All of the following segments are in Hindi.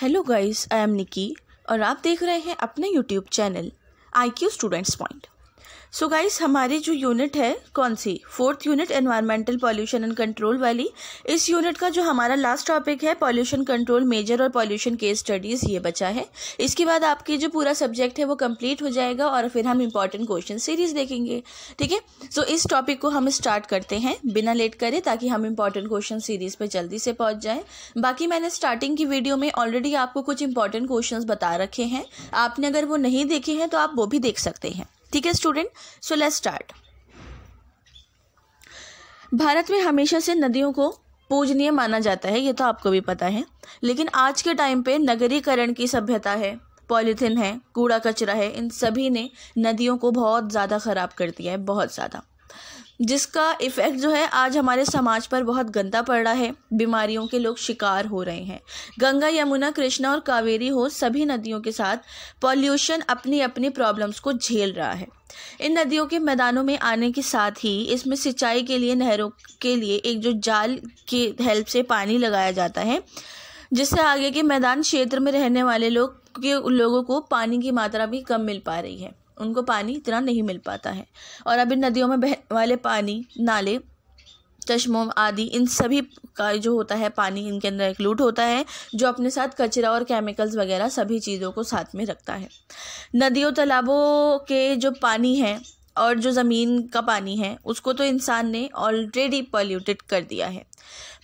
hello guys I am Nikki और आप देख रहे हैं अपने YouTube channel I Q students point so so guys हमारी जो यूनिट है कौन सी fourth unit environmental pollution and control वाली इस यूनिट का जो हमारा लास्ट टॉपिक है पॉल्यूशन कंट्रोल मेजर और पॉल्यूशन केस स्टडीज़ ये बचा है इसके बाद आपके जो पूरा सब्जेक्ट है वो कंप्लीट हो जाएगा और फिर हम इंपॉर्टेंट क्वेश्चन सीरीज देखेंगे ठीक है सो इस टॉपिक को हम स्टार्ट करते हैं बिना लेट करें ताकि हम इंपॉर्टेंट क्वेश्चन सीरीज पर जल्दी से पहुँच जाएँ बाकी मैंने स्टार्टिंग की वीडियो में ऑलरेडी आपको कुछ इंपॉर्टेंट क्वेश्चन बता रखे हैं आपने अगर वो नहीं देखे हैं तो आप वो भी देख सकते हैं ठीक है student so let's start Bharat में हमेशा से नदियों को पूजनीय माना जाता है ये तो आपको भी पता है लेकिन आज के टाइम पे नगरीकरण की सभ्यता है पॉलीथिन है कूड़ा कचरा है इन सभी ने नदियों को बहुत ज़्यादा ख़राब कर दिया है बहुत ज़्यादा जिसका इफ़ेक्ट जो है आज हमारे समाज पर बहुत गंदा पड़ रहा है बीमारियों के लोग शिकार हो रहे हैं गंगा यमुना कृष्णा और कावेरी हो सभी नदियों के साथ पॉल्यूशन अपनी अपनी प्रॉब्लम्स को झेल रहा है इन नदियों के मैदानों में आने के साथ ही इसमें सिंचाई के लिए नहरों के लिए एक जो जाल की हेल्प से पानी लगाया जाता है जिससे आगे के मैदान क्षेत्र में रहने वाले लोग के लोगों को पानी की मात्रा भी कम मिल पा रही है उनको पानी इतना नहीं मिल पाता है और अब इन नदियों में बहने वाले पानी नाले चश्मों आदि इन सभी का जो होता है पानी इनके अंदर इंक्लूड होता है जो अपने साथ कचरा और केमिकल्स वगैरह सभी चीज़ों को साथ में रखता है नदियों तालाबों के जो पानी है और जो ज़मीन का पानी है उसको तो इंसान ने ऑलरेडी पॉल्यूटेड कर दिया है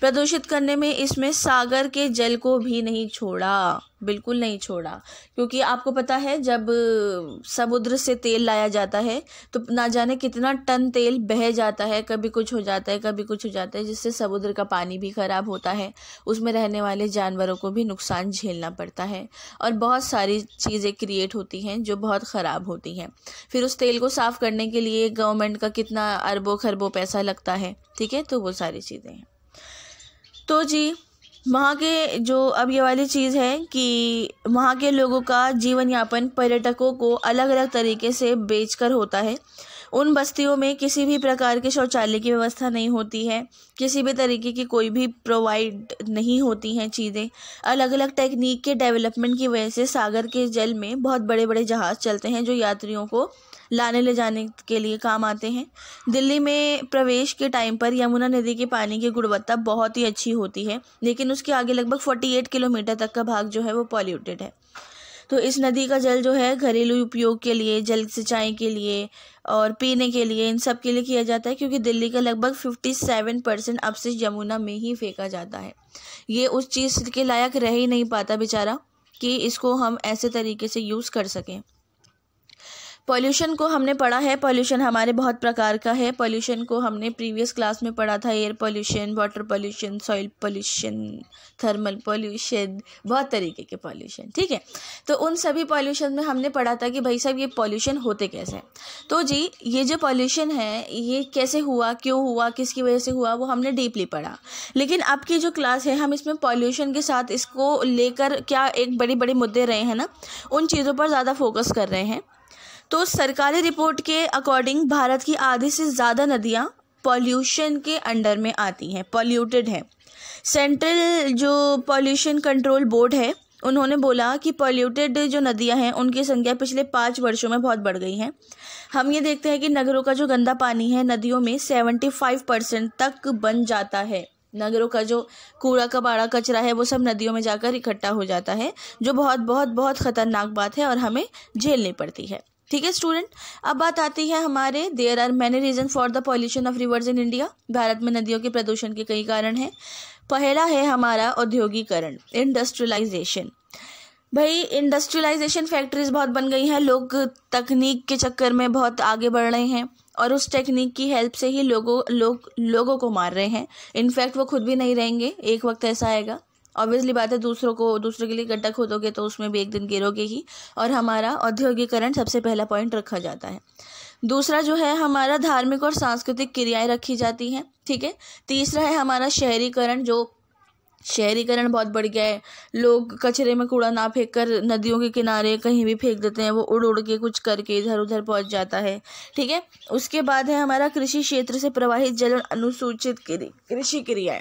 प्रदूषित करने में इसमें सागर के जल को भी नहीं छोड़ा बिल्कुल नहीं छोड़ा क्योंकि आपको पता है जब समुद्र से तेल लाया जाता है तो ना जाने कितना टन तेल बह जाता है कभी कुछ हो जाता है कभी कुछ हो जाता है जिससे समुद्र का पानी भी ख़राब होता है उसमें रहने वाले जानवरों को भी नुकसान झेलना पड़ता है और बहुत सारी चीज़ें क्रिएट होती हैं जो बहुत ख़राब होती हैं फिर उस तेल को साफ़ करने के लिए गवर्नमेंट का कितना अरबों खरबों पैसा लगता है ठीक है तो वो सारी चीज़ें हैं तो जी वहाँ के जो अब ये वाली चीज़ है कि वहाँ के लोगों का जीवन यापन पर्यटकों को अलग अलग तरीके से बेचकर होता है उन बस्तियों में किसी भी प्रकार के शौचालय की व्यवस्था नहीं होती है किसी भी तरीके की कोई भी प्रोवाइड नहीं होती हैं चीज़ें अलग अलग टेक्निक के डेवलपमेंट की वजह से सागर के जल में बहुत बड़े बड़े जहाज़ चलते हैं जो यात्रियों को लाने ले जाने के लिए काम आते हैं दिल्ली में प्रवेश के टाइम पर यमुना नदी के पानी की गुणवत्ता बहुत ही अच्छी होती है लेकिन उसके आगे लगभग 48 किलोमीटर तक का भाग जो है वो पॉल्यूटेड है तो इस नदी का जल जो है घरेलू उपयोग के लिए जल सिंचाई के लिए और पीने के लिए इन सब के लिए किया जाता है क्योंकि दिल्ली का लगभग फिफ्टी सेवन परसेंट से यमुना में ही फेंका जाता है ये उस चीज़ के लायक रह ही नहीं पाता बेचारा कि इसको हम ऐसे तरीके से यूज़ कर सकें पॉल्यूशन को हमने पढ़ा है पॉल्यूशन हमारे बहुत प्रकार का है पॉल्यूशन को हमने प्रीवियस क्लास में पढ़ा था air pollution water pollution soil pollution thermal pollution बहुत तरीके के पॉल्यूशन ठीक है तो उन सभी पॉल्यूशन में हमने पढ़ा था कि भाई साहब ये पॉल्यूशन होते कैसे तो जी ये जो पॉल्यूशन है ये कैसे हुआ क्यों हुआ किसकी वजह से हुआ वो हमने डीपली पढ़ा लेकिन अब की जो क्लास है हम इसमें पॉल्यूशन के साथ इसको लेकर क्या एक बड़े बड़े मुद्दे रहे हैं ना उन चीज़ों पर ज़्यादा फोकस कर रहे हैं तो सरकारी रिपोर्ट के अकॉर्डिंग भारत की आधी से ज़्यादा नदियाँ पॉल्यूशन के अंडर में आती हैं पॉल्यूटेड हैं सेंट्रल जो पॉल्यूशन कंट्रोल बोर्ड है उन्होंने बोला कि पॉल्यूटेड जो नदियां हैं उनकी संख्या पिछले पाँच वर्षों में बहुत बढ़ गई हैं हम ये देखते हैं कि नगरों का जो गंदा पानी है नदियों में सेवेंटी फाइव परसेंट तक बन जाता है नगरों का जो कूड़ा कबाड़ा कचरा है वो सब नदियों में जाकर इकट्ठा हो जाता है जो बहुत बहुत बहुत ख़तरनाक बात है और हमें झेलनी पड़ती है ठीक है स्टूडेंट अब बात आती है हमारे there are many reason for the pollution of rivers in India Bharat में नदियों के प्रदूषण के कई कारण हैं पहला है हमारा औद्योगिकरण इंडस्ट्रियलाइजेशन भाई इंडस्ट्रियलाइजेशन फैक्ट्रीज बहुत बन गई हैं लोग तकनीक के चक्कर में बहुत आगे बढ़ रहे हैं और उस टेक्निक की हेल्प से ही लोगों लोग लोगों को मार रहे हैं इनफैक्ट वो खुद भी नहीं रहेंगे एक वक्त ऐसा आएगा ऑब्वियसली बात है दूसरों को दूसरों के लिए गड्ढा खोदोगे तो उसमें भी एक दिन गिरोगे ही और हमारा औद्योगिकरण सबसे पहला पॉइंट रखा जाता है दूसरा जो है हमारा धार्मिक और सांस्कृतिक क्रियाएं रखी जाती हैं ठीक है तीसरा है हमारा शहरीकरण जो शहरीकरण बहुत बढ़ गया है लोग कचरे में कूड़ा ना फेंक कर नदियों के किनारे कहीं भी फेंक देते हैं वो उड़ उड़ के कुछ करके इधर उधर पहुंच जाता है ठीक है उसके बाद है हमारा कृषि क्षेत्र से प्रवाहित जल अनुसूचित कृषि क्रियाएं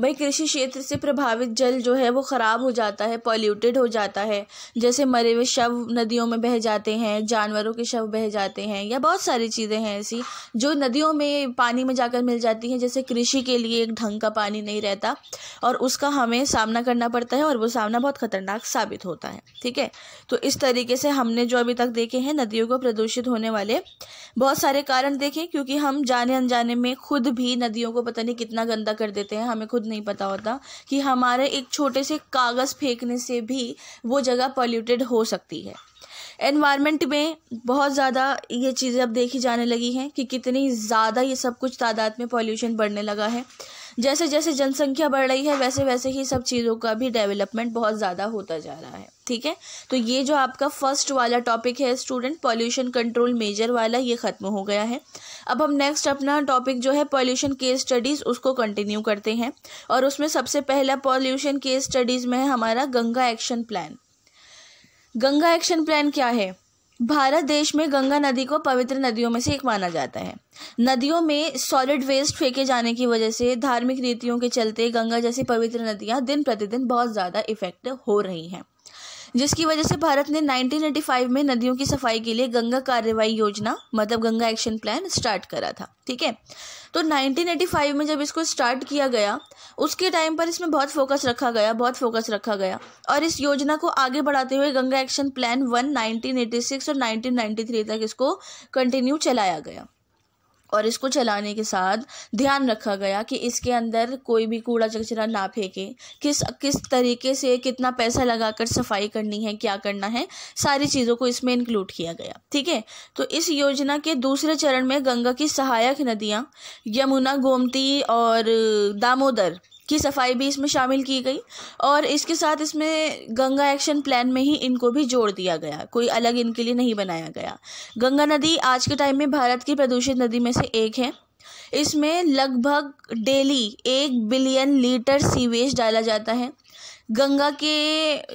भाई कृषि क्षेत्र से प्रभावित जल जो है वो ख़राब हो जाता है पॉल्यूटेड हो जाता है जैसे मरे हुए शव नदियों में बह जाते हैं जानवरों के शव बह जाते हैं या बहुत सारी चीज़ें हैं ऐसी जो नदियों में पानी में जाकर मिल जाती हैं जैसे कृषि के लिए एक ढंग का पानी नहीं रहता और उसका हमें सामना करना पड़ता है और वो सामना बहुत ख़तरनाक साबित होता है ठीक है तो इस तरीके से हमने जो अभी तक देखे हैं नदियों को प्रदूषित होने वाले बहुत सारे कारण देखें क्योंकि हम जाने अनजाने में खुद भी नदियों को पता नहीं कितना गंदा कर देते हैं हमें खुद नहीं पता होता कि हमारे एक छोटे से कागज़ फेंकने से भी वो जगह पॉल्यूटेड हो सकती है एनवायरनमेंट में बहुत ज़्यादा ये चीज़ें अब देखी जाने लगी हैं कि कितनी ज़्यादा ये सब कुछ तादाद में पॉल्यूशन बढ़ने लगा है जैसे जैसे जनसंख्या बढ़ रही है वैसे वैसे ही सब चीज़ों का भी डेवलपमेंट बहुत ज़्यादा होता जा रहा है ठीक है तो ये जो आपका फर्स्ट वाला टॉपिक है स्टूडेंट पॉल्यूशन कंट्रोल मेजर वाला ये ख़त्म हो गया है अब हम नेक्स्ट अपना टॉपिक जो है पॉल्यूशन केस स्टडीज़ उसको कंटिन्यू करते हैं और उसमें सबसे पहला पॉल्यूशन केस स्टडीज़ में है हमारा Ganga action plan Ganga action plan क्या है भारत देश में गंगा नदी को पवित्र नदियों में से एक माना जाता है नदियों में सॉलिड वेस्ट फेंके जाने की वजह से धार्मिक रीतियों के चलते गंगा जैसी पवित्र नदियां दिन प्रतिदिन बहुत ज़्यादा इफेक्ट हो रही हैं जिसकी वजह से भारत ने 1985 में नदियों की सफाई के लिए गंगा कार्यवाही योजना मतलब गंगा एक्शन प्लान स्टार्ट करा था ठीक है तो 1985 में जब इसको स्टार्ट किया गया उसके टाइम पर इसमें बहुत फोकस रखा गया बहुत फोकस रखा गया और इस योजना को आगे बढ़ाते हुए Ganga action plan one nineteen और नाइनटीन तक इसको कंटिन्यू चलाया गया और इसको चलाने के साथ ध्यान रखा गया कि इसके अंदर कोई भी कूड़ा कचरा ना फेंके किस किस तरीके से कितना पैसा लगाकर सफाई करनी है क्या करना है सारी चीज़ों को इसमें इंक्लूड किया गया ठीक है तो इस योजना के दूसरे चरण में गंगा की सहायक नदियाँ यमुना गोमती और दामोदर की सफाई भी इसमें शामिल की गई और इसके साथ इसमें गंगा एक्शन प्लान में ही इनको भी जोड़ दिया गया कोई अलग इनके लिए नहीं बनाया गया गंगा नदी आज के टाइम में भारत की प्रदूषित नदी में से एक है इसमें लगभग डेली एक बिलियन लीटर सीवेज डाला जाता है गंगा के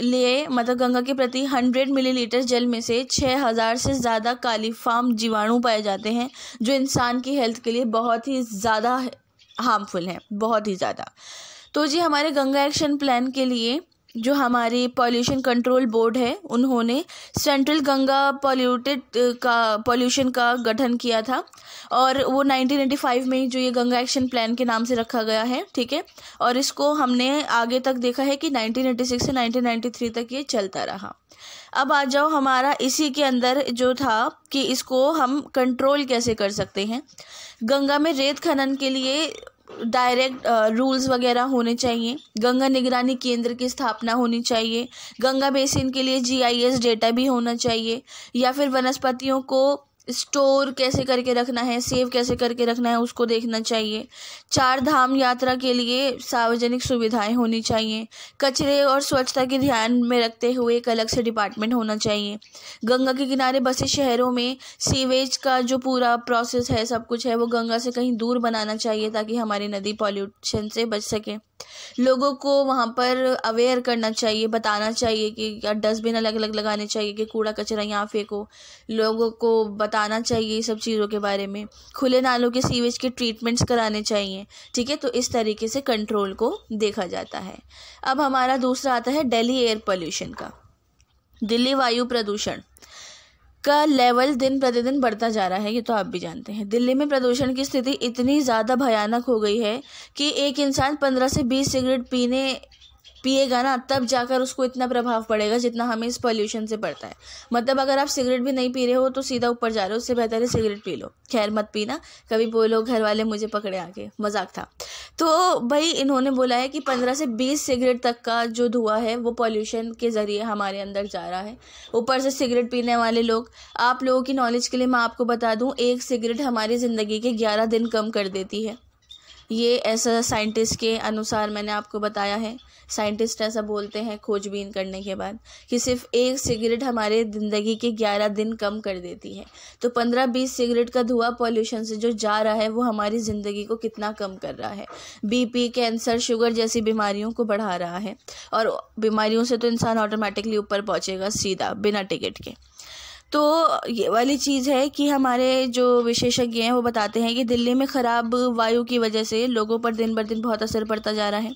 लिए मतलब गंगा के प्रति हंड्रेड मिलीलीटर जल में से छः हज़ार से ज़्यादा कालीफाम जीवाणु पाए जाते हैं जो इंसान की हेल्थ के लिए बहुत ही ज़्यादा हार्मफुल हैं बहुत ही ज़्यादा तो जी हमारे गंगा एक्शन प्लान के लिए जो हमारी पॉल्यूशन कंट्रोल बोर्ड है उन्होंने सेंट्रल गंगा पॉल्यूटेड का पॉल्यूशन का गठन किया था और वो 1995 में जो ये गंगा एक्शन प्लान के नाम से रखा गया है ठीक है और इसको हमने आगे तक देखा है कि 1986 से 1993 तक ये चलता रहा अब आ जाओ हमारा इसी के अंदर जो था कि इसको हम कंट्रोल कैसे कर सकते हैं गंगा में रेत खनन के लिए डायरेक्ट रूल्स वगैरह होने चाहिए गंगा निगरानी केंद्र की स्थापना होनी चाहिए गंगा बेसिन के लिए जीआईएस डेटा भी होना चाहिए या फिर वनस्पतियों को स्टोर कैसे करके रखना है सेव कैसे करके रखना है उसको देखना चाहिए चार धाम यात्रा के लिए सार्वजनिक सुविधाएं होनी चाहिए कचरे और स्वच्छता के ध्यान में रखते हुए एक अलग से डिपार्टमेंट होना चाहिए गंगा के किनारे बसे शहरों में सीवेज का जो पूरा प्रोसेस है सब कुछ है वो गंगा से कहीं दूर बनाना चाहिए ताकि हमारी नदी पॉल्यूशन से बच सके लोगों को वहाँ पर अवेयर करना चाहिए बताना चाहिए कि डस्टबिन अलग अलग लगाने चाहिए कि कूड़ा कचरा यहाँ फेंको लोगों को बताना चाहिए सब चीज़ों के बारे में खुले नालों के सीवेज के ट्रीटमेंट्स कराने चाहिए ठीक है तो इस तरीके से कंट्रोल को देखा जाता है अब हमारा दूसरा आता है डेली एयर पोल्यूशन का दिल्ली वायु प्रदूषण का लेवल दिन प्रतिदिन बढ़ता जा रहा है ये तो आप भी जानते हैं दिल्ली में प्रदूषण की स्थिति इतनी ज़्यादा भयानक हो गई है कि एक इंसान पंद्रह से बीस सिगरेट पीने पिएगा ना तब जाकर उसको इतना प्रभाव पड़ेगा जितना हमें इस पॉल्यूशन से पड़ता है मतलब अगर आप सिगरेट भी नहीं पी रहे हो तो सीधा ऊपर जा रहे हो उससे बेहतर है सिगरेट पी लो खैर मत पीना कभी बोलो घर वाले मुझे पकड़े आके मजाक था तो भाई इन्होंने बोला है कि पंद्रह से बीस सिगरेट तक का जो धुआं है वो पॉल्यूशन के ज़रिए हमारे अंदर जा रहा है ऊपर से सिगरेट पीने वाले लोग आप लोगों की नॉलेज के लिए मैं आपको बता दूँ एक सिगरेट हमारी ज़िंदगी के ग्यारह दिन कम कर देती है ये ऐसा साइंटिस्ट के अनुसार मैंने आपको बताया है साइंटिस्ट ऐसा बोलते हैं खोजबीन करने के बाद कि सिर्फ एक सिगरेट हमारे ज़िंदगी के ग्यारह दिन कम कर देती है तो पंद्रह बीस सिगरेट का धुआं पॉल्यूशन से जो जा रहा है वो हमारी ज़िंदगी को कितना कम कर रहा है बीपी कैंसर शुगर जैसी बीमारियों को बढ़ा रहा है और बीमारियों से तो इंसान ऑटोमेटिकली ऊपर पहुँचेगा सीधा बिना टिकट के तो ये वाली चीज़ है कि हमारे जो विशेषज्ञ हैं वो बताते हैं कि दिल्ली में ख़राब वायु की वजह से लोगों पर दिन बर दिन बहुत असर पड़ता जा रहा है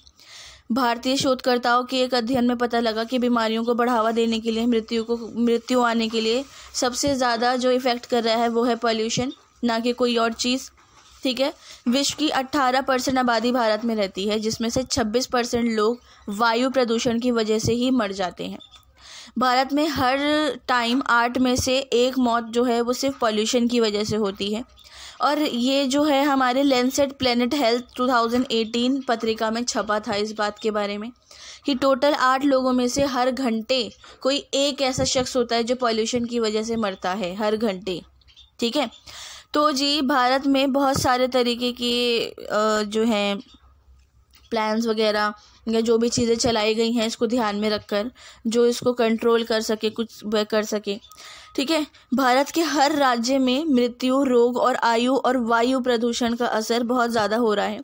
भारतीय शोधकर्ताओं के एक अध्ययन में पता लगा कि बीमारियों को बढ़ावा देने के लिए मृत्यु को मृत्यु आने के लिए सबसे ज़्यादा जो इफ़ेक्ट कर रहा है वो है पॉल्यूशन ना कि कोई और चीज़ ठीक है विश्व की 18 परसेंट आबादी भारत में रहती है जिसमें से 26 परसेंट लोग वायु प्रदूषण की वजह से ही मर जाते हैं भारत में हर टाइम आठ में से एक मौत जो है वो सिर्फ पॉल्यूशन की वजह से होती है और ये जो है हमारे लेंसेट प्लेनेट हेल्थ 2018 पत्रिका में छपा था इस बात के बारे में कि टोटल आठ लोगों में से हर घंटे कोई एक ऐसा शख्स होता है जो पॉल्यूशन की वजह से मरता है हर घंटे ठीक है तो जी भारत में बहुत सारे तरीके के जो हैं प्लान्स वगैरह या जो भी चीज़ें चलाई गई हैं इसको ध्यान में रखकर जो इसको कंट्रोल कर सके कुछ कर सके ठीक है भारत के हर राज्य में मृत्यु रोग और आयु और वायु प्रदूषण का असर बहुत ज़्यादा हो रहा है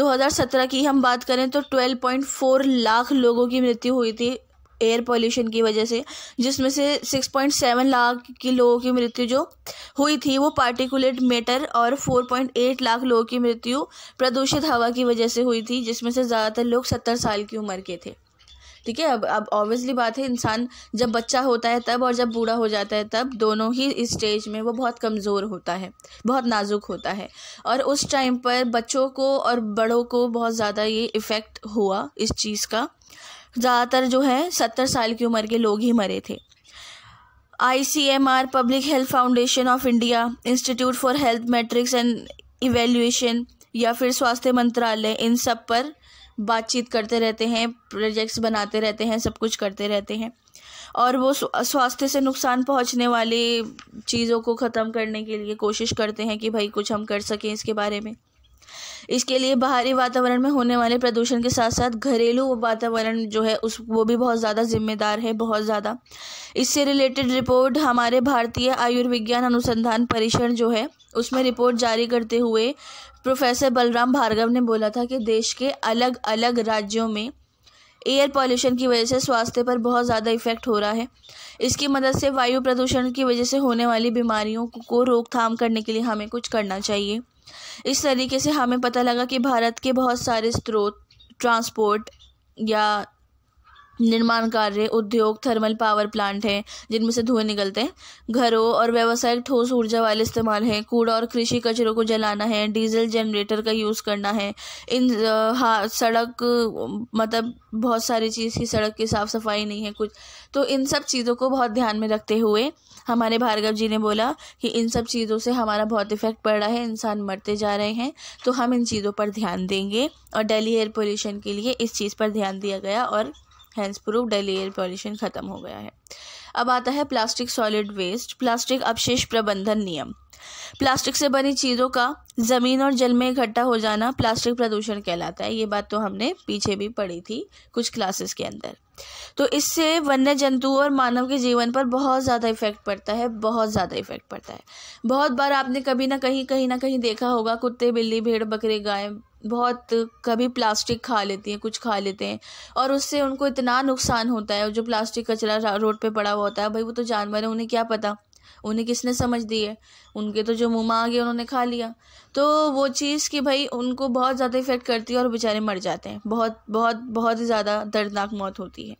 2017 की हम बात करें तो 12.4 लाख लोगों की मृत्यु हुई थी एयर पोल्यूशन की वजह से जिसमें से 6.7 लाख की लोगों की मृत्यु जो हुई थी वो पार्टिकुलेट मेटर और 4.8 लाख लोगों की मृत्यु प्रदूषित हवा की वजह से हुई थी जिसमें से ज़्यादातर लोग सत्तर साल की उम्र के थे ठीक है अब अब ऑब्वियसली बात है इंसान जब बच्चा होता है तब और जब बूढ़ा हो जाता है तब दोनों ही स्टेज में वो बहुत कमज़ोर होता है बहुत नाजुक होता है और उस टाइम पर बच्चों को और बड़ों को बहुत ज़्यादा ये इफ़ेक्ट हुआ इस चीज़ का ज़्यादातर जो है सत्तर साल की उम्र के लोग ही मरे थे I C M R public health foundation of India institute for health metrics and evaluation या फिर स्वास्थ्य मंत्रालय इन सब पर बातचीत करते रहते हैं प्रोजेक्ट्स बनाते रहते हैं सब कुछ करते रहते हैं और वो स्वास्थ्य से नुकसान पहुंचने वाली चीज़ों को ख़त्म करने के लिए कोशिश करते हैं कि भाई कुछ हम कर सकें इसके बारे में इसके लिए बाहरी वातावरण में होने वाले प्रदूषण के साथ साथ घरेलू वातावरण जो है उस वो भी बहुत ज़्यादा जिम्मेदार है बहुत ज़्यादा इससे रिलेटेड रिपोर्ट हमारे भारतीय आयुर्विज्ञान अनुसंधान परिषद जो है उसमें रिपोर्ट जारी करते हुए प्रोफेसर बलराम भार्गव ने बोला था कि देश के अलग अलग राज्यों में एयर पॉल्यूशन की वजह से स्वास्थ्य पर बहुत ज़्यादा इफ़ेक्ट हो रहा है इसकी मदद से वायु प्रदूषण की वजह से होने वाली बीमारियों को रोकथाम करने के लिए हमें कुछ करना चाहिए इस तरीके से हमें पता लगा कि भारत के बहुत सारे स्रोत ट्रांसपोर्ट या निर्माण कार्य उद्योग थर्मल पावर प्लांट हैं जिनमें से धुएं निकलते हैं घरों और व्यावसायिक ठोस ऊर्जा वाले इस्तेमाल हैं कूड़ा और कृषि कचरों को जलाना है डीजल जनरेटर का यूज़ करना है इन हाँ सड़क मतलब बहुत सारी चीज़ की सड़क की साफ़ सफाई नहीं है कुछ तो इन सब चीज़ों को बहुत ध्यान में रखते हुए हमारे भार्गव जी ने बोला कि इन सब चीज़ों से हमारा बहुत इफ़ेक्ट पड़ रहा है इंसान मरते जा रहे हैं तो हम इन चीज़ों पर ध्यान देंगे और डेली एयर पोल्यूशन के लिए इस चीज़ पर ध्यान दिया गया और हैंस प्रूफ एयर पॉल्यूशन खत्म हो गया है अब आता है प्लास्टिक सॉलिड वेस्ट प्लास्टिक अवशेष प्रबंधन नियम प्लास्टिक से बनी चीज़ों का ज़मीन और जल में इकट्ठा हो जाना प्लास्टिक प्रदूषण कहलाता है ये बात तो हमने पीछे भी पढ़ी थी कुछ क्लासेस के अंदर तो इससे वन्य जंतु और मानव के जीवन पर बहुत ज़्यादा इफेक्ट पड़ता है बहुत ज़्यादा इफेक्ट पड़ता है बहुत बार आपने कभी ना कहीं कहीं ना कहीं देखा होगा कुत्ते बिल्ली भेड़ बकरे गाय बहुत कभी प्लास्टिक खा लेती हैं कुछ खा लेते हैं और उससे उनको इतना नुकसान होता है जो प्लास्टिक कचरा रोड पे पड़ा हुआ होता है भाई वो तो जानवर है उन्हें क्या पता उन्हें किसने समझ दी है उनके तो जो मुँह आ गए उन्होंने खा लिया तो वो चीज़ कि भाई उनको बहुत ज़्यादा इफ़ेक्ट करती है और बेचारे मर जाते हैं बहुत बहुत बहुत ही ज़्यादा दर्दनाक मौत होती है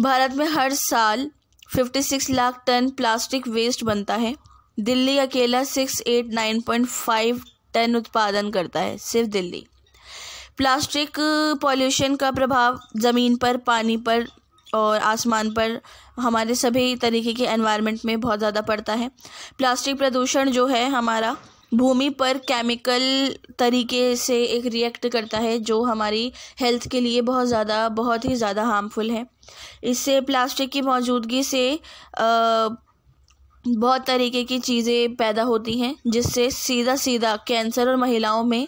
भारत में हर साल 56 लाख टन प्लास्टिक वेस्ट बनता है दिल्ली अकेला six eight nine point five ton उत्पादन करता है सिर्फ दिल्ली प्लास्टिक पॉल्यूशन का प्रभाव ज़मीन पर पानी पर और आसमान पर हमारे सभी तरीके के एनवायरनमेंट में बहुत ज़्यादा पड़ता है प्लास्टिक प्रदूषण जो है हमारा भूमि पर केमिकल तरीके से एक रिएक्ट करता है जो हमारी हेल्थ के लिए बहुत ज़्यादा बहुत ही ज़्यादा हार्मफुल है इससे प्लास्टिक की मौजूदगी से आ, बहुत तरीके की चीज़ें पैदा होती हैं जिससे सीधा सीधा कैंसर और महिलाओं में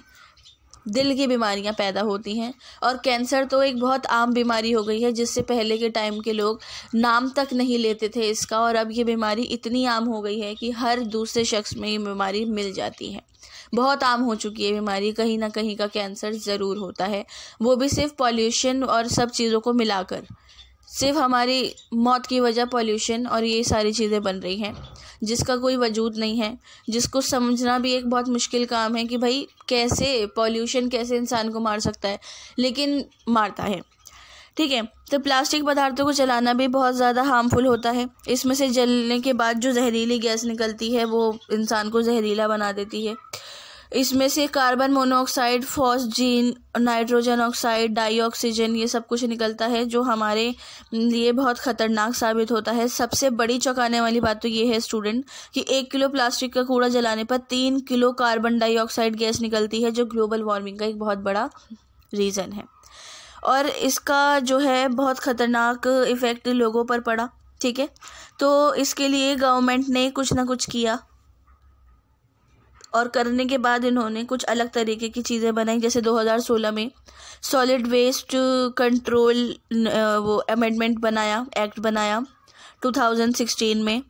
दिल की बीमारियां पैदा होती हैं और कैंसर तो एक बहुत आम बीमारी हो गई है जिससे पहले के टाइम के लोग नाम तक नहीं लेते थे इसका और अब ये बीमारी इतनी आम हो गई है कि हर दूसरे शख्स में ये बीमारी मिल जाती है बहुत आम हो चुकी है बीमारी कहीं ना कहीं का कैंसर ज़रूर होता है वो भी सिर्फ पॉल्यूशन और सब चीज़ों को मिलाकर सिर्फ हमारी मौत की वजह पॉल्यूशन और ये सारी चीज़ें बन रही हैं जिसका कोई वजूद नहीं है जिसको समझना भी एक बहुत मुश्किल काम है कि भाई कैसे पॉल्यूशन कैसे इंसान को मार सकता है लेकिन मारता है ठीक है तो प्लास्टिक पदार्थों को जलाना भी बहुत ज़्यादा हार्मफुल होता है इसमें से जलने के बाद जो जहरीली गैस निकलती है वो इंसान को जहरीला बना देती है इसमें से carbon monoxide phosgene nitrogen oxide dioxygen ये सब कुछ निकलता है जो हमारे लिए बहुत ख़तरनाक साबित होता है सबसे बड़ी चौंकाने वाली बात तो ये है स्टूडेंट कि एक किलो प्लास्टिक का कूड़ा जलाने पर तीन किलो कार्बन डाइऑक्साइड गैस निकलती है जो ग्लोबल वार्मिंग का एक बहुत बड़ा रीज़न है और इसका जो है बहुत ख़तरनाक इफ़ेक्ट लोगों पर पड़ा ठीक है तो इसके लिए गवर्नमेंट ने कुछ ना कुछ किया और करने के बाद इन्होंने कुछ अलग तरीके की चीज़ें बनाई जैसे 2016 में सॉलिड वेस्ट कंट्रोल वो अमेंडमेंट बनाया एक्ट बनाया 2016 में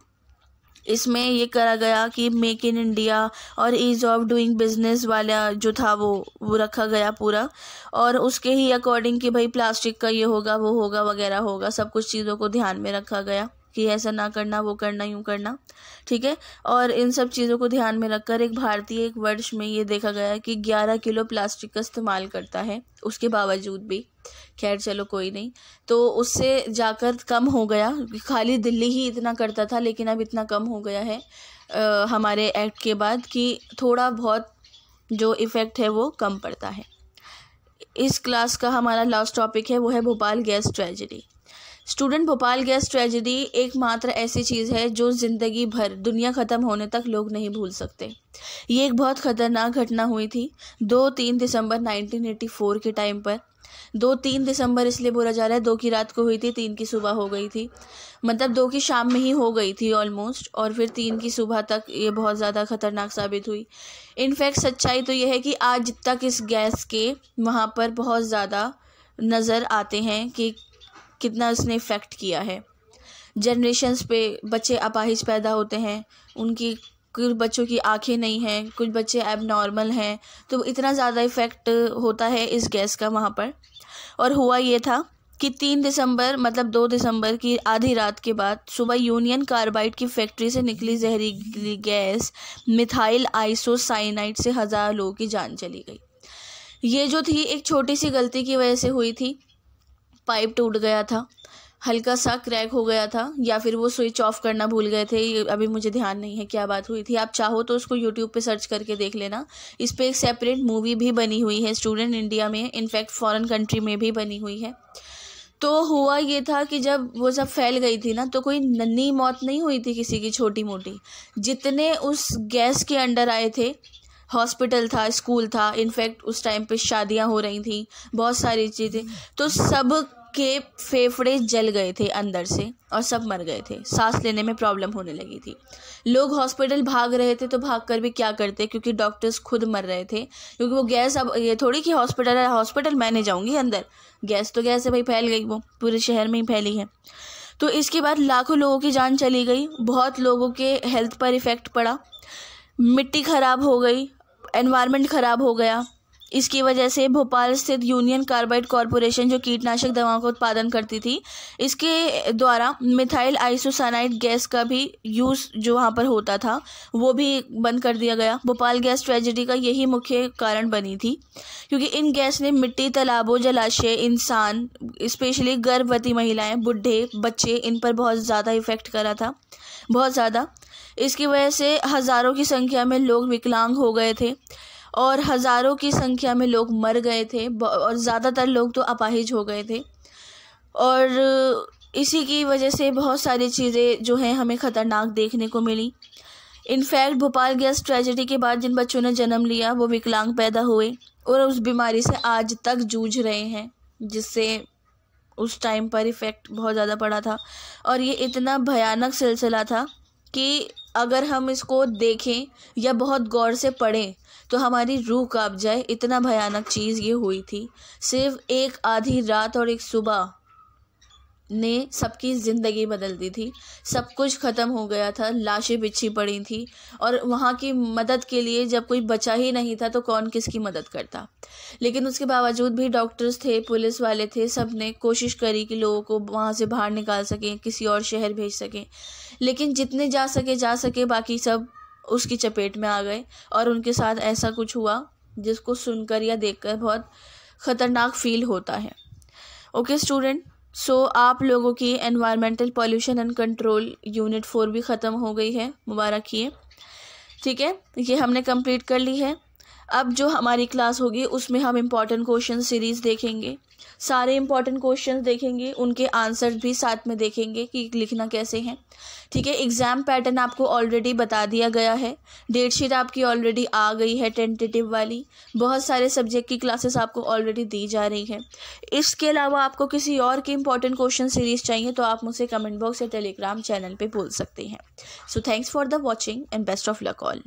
इसमें ये करा गया कि मेक इन इंडिया और ईज़ ऑफ डूइंग बिजनेस वाला जो था वो वो रखा गया पूरा और उसके ही अकॉर्डिंग कि भाई प्लास्टिक का ये होगा वो होगा वगैरह होगा सब कुछ चीज़ों को ध्यान में रखा गया कि ऐसा ना करना वो करना यूँ करना ठीक है और इन सब चीज़ों को ध्यान में रखकर एक भारतीय एक वर्ष में ये देखा गया कि ग्यारह किलो प्लास्टिक का इस्तेमाल करता है उसके बावजूद भी खैर चलो कोई नहीं तो उससे जाकर कम हो गया खाली दिल्ली ही इतना करता था लेकिन अब इतना कम हो गया है आ, हमारे एक्ट के बाद कि थोड़ा बहुत जो इफ़ेक्ट है वो कम पड़ता है इस क्लास का हमारा लास्ट टॉपिक है वो है Bhopal gas tragedy student Bhopal gas tragedy एकमात्र ऐसी चीज़ है जो ज़िंदगी भर दुनिया ख़त्म होने तक लोग नहीं भूल सकते ये एक बहुत ख़तरनाक घटना हुई थी दो तीन दिसंबर 1984 के टाइम पर दो तीन दिसंबर इसलिए बोला जा रहा है दो की रात को हुई थी तीन की सुबह हो गई थी मतलब दो की शाम में ही हो गई थी ऑलमोस्ट और फिर तीन की सुबह तक ये बहुत ज़्यादा ख़तरनाक साबित हुई इनफैक्ट सच्चाई तो यह है कि आज तक इस गैस के वहाँ पर बहुत ज़्यादा नज़र आते हैं कि कितना इसने इफ़ेक्ट किया है जनरेशन्स पे बच्चे अपाहिज पैदा होते हैं उनकी कुछ बच्चों की आंखें नहीं हैं कुछ बच्चे एब नॉर्मल हैं तो इतना ज़्यादा इफ़ेक्ट होता है इस गैस का वहाँ पर और हुआ ये था कि तीन दिसंबर मतलब दो दिसंबर की आधी रात के बाद सुबह यूनियन कार्बाइड की फैक्ट्री से निकली जहरीली गैस मिथाइल आइसोसाइनाइड से हज़ार लोगों की जान चली गई ये जो थी एक छोटी सी गलती की वजह से हुई थी पाइप टूट गया था हल्का सा क्रैक हो गया था या फिर वो स्विच ऑफ करना भूल गए थे अभी मुझे ध्यान नहीं है क्या बात हुई थी आप चाहो तो उसको यूट्यूब पे सर्च करके देख लेना इस पर एक सेपरेट मूवी भी बनी हुई है स्टूडेंट इंडिया में इनफैक्ट फॉरेन कंट्री में भी बनी हुई है तो हुआ ये था कि जब वो सब फैल गई थी ना तो कोई नन्ही मौत नहीं हुई थी किसी की छोटी मोटी जितने उस गैस के अंडर आए थे हॉस्पिटल था स्कूल था इनफैक्ट उस टाइम पे शादियां हो रही थी बहुत सारी चीज़ें तो सब के फेफड़े जल गए थे अंदर से और सब मर गए थे सांस लेने में प्रॉब्लम होने लगी थी लोग हॉस्पिटल भाग रहे थे तो भाग कर भी क्या करते क्योंकि डॉक्टर्स खुद मर रहे थे क्योंकि वो गैस अब ये थोड़ी कि हॉस्पिटल है हॉस्पिटल मैं नहीं जाऊँगी अंदर गैस तो गैस है भाई फैल गई वो पूरे शहर में ही फैली है तो इसके बाद लाखों लोगों की जान चली गई बहुत लोगों के हेल्थ पर इफ़ेक्ट पड़ा मिट्टी ख़राब हो गई एनवायरनमेंट ख़राब हो गया इसकी वजह से भोपाल स्थित यूनियन कार्बाइड कॉरपोरेशन जो कीटनाशक दवाओं का उत्पादन करती थी इसके द्वारा मिथाइल आइसोसानाइड गैस का भी यूज़ जो वहाँ पर होता था वो भी बंद कर दिया गया भोपाल गैस ट्रेजिडी का यही मुख्य कारण बनी थी क्योंकि इन गैस ने मिट्टी तालाबों जलाशय इंसान स्पेशली गर्भवती महिलाएं बुढ़े बच्चे इन पर बहुत ज़्यादा इफ़ेक्ट करा था बहुत ज़्यादा इसकी वजह से हज़ारों की संख्या में लोग विकलांग हो गए थे और हज़ारों की संख्या में लोग मर गए थे और ज़्यादातर लोग तो अपाहिज हो गए थे और इसी की वजह से बहुत सारी चीज़ें जो हैं हमें ख़तरनाक देखने को मिली इनफैक्ट भोपाल गैस ट्रेजिडी के बाद जिन बच्चों ने जन्म लिया वो विकलांग पैदा हुए और उस बीमारी से आज तक जूझ रहे हैं जिससे उस टाइम पर इफ़ेक्ट बहुत ज़्यादा पड़ा था और ये इतना भयानक सिलसिला था कि अगर हम इसको देखें या बहुत गौर से पढ़ें तो हमारी रूह काँप जाए इतना भयानक चीज़ ये हुई थी सिर्फ एक आधी रात और एक सुबह ने सबकी ज़िंदगी बदल दी थी सब कुछ ख़त्म हो गया था लाशें बिछी पड़ी थी और वहाँ की मदद के लिए जब कोई बचा ही नहीं था तो कौन किसकी मदद करता लेकिन उसके बावजूद भी डॉक्टर्स थे पुलिस वाले थे सब ने कोशिश करी कि लोगों को वहाँ से बाहर निकाल सकें किसी और शहर भेज सकें लेकिन जितने जा सके जा सके बाकी सब उसकी चपेट में आ गए और उनके साथ ऐसा कुछ हुआ जिसको सुनकर या देखकर बहुत ख़तरनाक फील होता है ओके स्टूडेंट सो so, आप लोगों की environmental pollution and control unit four भी ख़त्म हो गई है मुबारक ये ठीक है ये हमने कंप्लीट कर ली है अब जो हमारी क्लास होगी उसमें हम इम्पॉर्टेंट क्वेश्चन सीरीज़ देखेंगे सारे इम्पॉर्टेंट क्वेश्चन देखेंगे उनके आंसर भी साथ में देखेंगे कि लिखना कैसे हैं ठीक है एग्ज़ाम पैटर्न आपको ऑलरेडी बता दिया गया है डेट शीट आपकी ऑलरेडी आ गई है टेंटेटिव वाली बहुत सारे सब्जेक्ट की क्लासेस आपको ऑलरेडी दी जा रही है इसके अलावा आपको किसी और की इंपॉर्टेंट क्वेश्चन सीरीज़ चाहिए तो आप मुझसे कमेंट बॉक्स या टेलीग्राम चैनल पर बोल सकते हैं so thanks for the watching and best of luck all